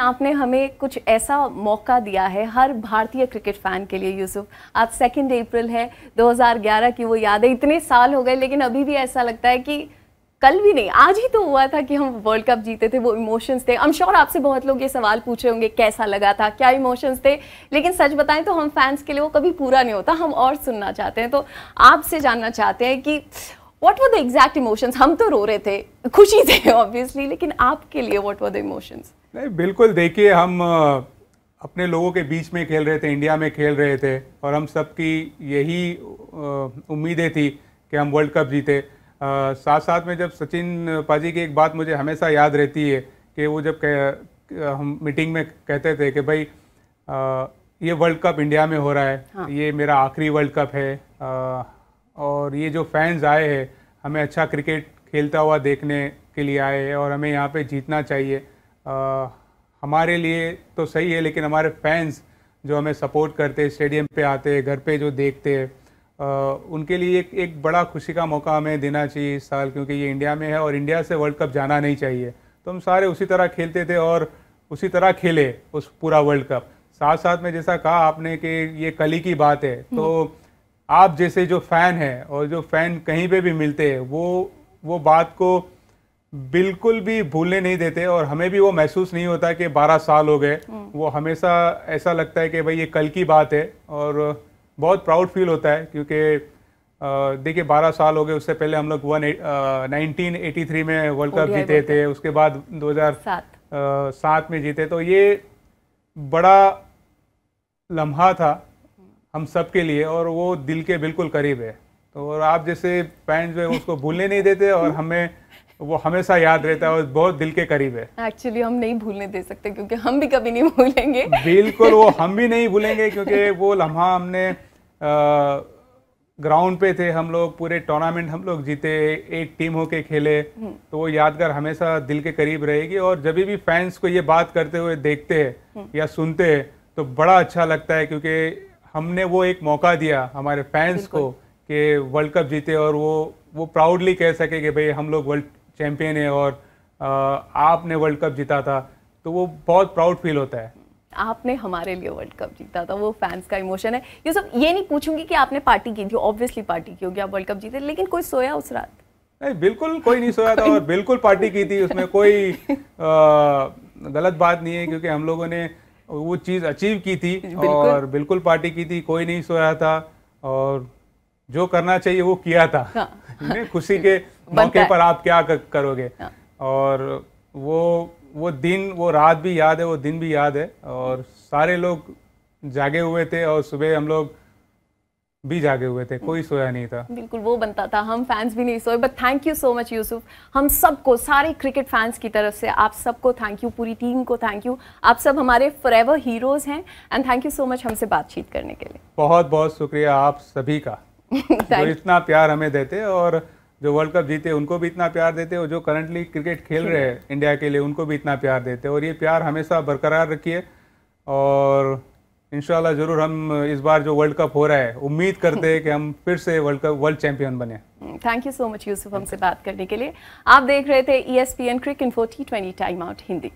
आपने हमें कुछ ऐसा मौका दिया है हर भारतीय क्रिकेट फैन के लिए यूसुफ आज सेकेंड अप्रैल है 2011 की वो याद है इतने साल हो गए लेकिन अभी भी ऐसा लगता है कि कल भी नहीं आज ही तो हुआ था कि हम वर्ल्ड कप जीते थे वो इमोशंस थे हम श्योर आपसे बहुत लोग ये सवाल पूछे होंगे कैसा लगा था क्या इमोशंस थे लेकिन सच बताएं तो हम फैंस के लिए वो कभी पूरा नहीं होता हम और सुनना चाहते हैं तो आपसे जानना चाहते हैं कि whatever the exact emotions हम तो रो रहे थे खुशी थे ऑब्वियसली लेकिन आपके लिए वट वर द इमोशंस नहीं बिल्कुल देखिए हम अपने लोगों के बीच में खेल रहे थे इंडिया में खेल रहे थे और हम सबकी यही उम्मीदें थी कि हम वर्ल्ड कप जीते साथ साथ में जब सचिन पाजी की एक बात मुझे हमेशा याद रहती है कि वो जब कह, हम मीटिंग में कहते थे कि भाई आ, ये वर्ल्ड कप इंडिया में हो रहा है हाँ। ये मेरा आखिरी वर्ल्ड कप है आ, और ये जो फैंस आए हैं हमें अच्छा क्रिकेट खेलता हुआ देखने के लिए आए हैं और हमें यहाँ पे जीतना चाहिए आ, हमारे लिए तो सही है लेकिन हमारे फैंस जो हमें सपोर्ट करते स्टेडियम पे आते हैं घर पे जो देखते हैं उनके लिए एक एक बड़ा खुशी का मौका हमें देना चाहिए इस साल क्योंकि ये इंडिया में है और इंडिया से वर्ल्ड कप जाना नहीं चाहिए तो हम सारे उसी तरह खेलते थे और उसी तरह खेले उस पूरा वर्ल्ड कप साथ साथ में जैसा कहा आपने कि ये कली की बात है तो आप जैसे जो फ़ैन हैं और जो फ़ैन कहीं पे भी मिलते हैं वो वो बात को बिल्कुल भी भूलने नहीं देते और हमें भी वो महसूस नहीं होता कि 12 साल हो गए हम्म। वो हमेशा ऐसा लगता है कि भाई ये कल की बात है और बहुत प्राउड फील होता है क्योंकि देखिए 12 साल हो गए उससे पहले हम लोग वन नाइनटीन एटी में वर्ल्ड कप जीते थे उसके बाद दो हज़ार में जीते तो ये बड़ा लम्हा था हम सब के लिए और वो दिल के बिल्कुल करीब है तो और आप जैसे फैंस जो है उसको भूलने नहीं देते और हमें वो हमेशा याद रहता है और बहुत दिल के करीब है एक्चुअली हम नहीं भूलने दे सकते क्योंकि हम भी कभी नहीं भूलेंगे बिल्कुल वो हम भी नहीं भूलेंगे क्योंकि वो लम्हा हमने ग्राउंड पे थे हम लोग पूरे टूर्नामेंट हम लोग जीते एक टीम होके खेले हम्म। तो वो यादगार हमेशा दिल के करीब रहेगी और जब भी फैंस को ये बात करते हुए देखते हैं हम्म। या सुनते हैं तो बड़ा अच्छा लगता है क्योंकि हमने वो एक मौका दिया हमारे फैंस को कि वर्ल्ड कप जीते और वो वो प्राउडली कह सके कि भाई हम लोग वर्ल्ड चैम्पियन है और आपने वर्ल्ड कप जीता था तो वो बहुत प्राउड फील होता है आपने हमारे लिए वर्ल्ड कप जीता था वो फैंस का इमोशन है ये सब ये नहीं पूछूंगी कि आपने पार्टी की थी ऑब्वियसली पार्टी की होगी आप वर्ल्ड कप जीते लेकिन कोई सोया उस रात नहीं बिल्कुल कोई नहीं सोया था और बिल्कुल पार्टी की थी उसमें कोई आ, गलत बात नहीं है क्योंकि हम लोगों ने वो चीज़ अचीव की थी बिल्कुल। और बिल्कुल पार्टी की थी कोई नहीं सोया था और जो करना चाहिए वो किया था हाँ। खुशी के मौके पर आप क्या करोगे हाँ। और वो वो दिन वो रात भी याद है वो दिन भी याद है और सारे लोग जागे हुए थे और सुबह हम लोग भी जागे हुए थे कोई सोया नहीं था बिल्कुल वो बनता था हम फैंस भी नहीं सोए but thank you so much Yusuf हम सबको सारे क्रिकेट फैंस की तरफ से आप सबको थैंक यू पूरी टीम को थैंक यू आप सब हमारे फॉरएवर हीरोज हैं and thank you so much हमसे बातचीत करने के लिए बहुत बहुत शुक्रिया आप सभी का जो इतना प्यार हमें देते और जो वर्ल्ड कप जीते उनको भी इतना प्यार देते और जो करंटली क्रिकेट खेल रहे हैं इंडिया के लिए उनको भी इतना प्यार देते और ये प्यार हमेशा बरकरार रखिए और इन जरूर हम इस बार जो वर्ल्ड कप हो रहा है उम्मीद करते हैं कि हम फिर से वर्ल्ड कप वर्ल्ड चैंपियन बने thank you so much Yusuf हमसे बात करने के लिए आप देख रहे थे E S P N cricinfo T twenty time out Hindi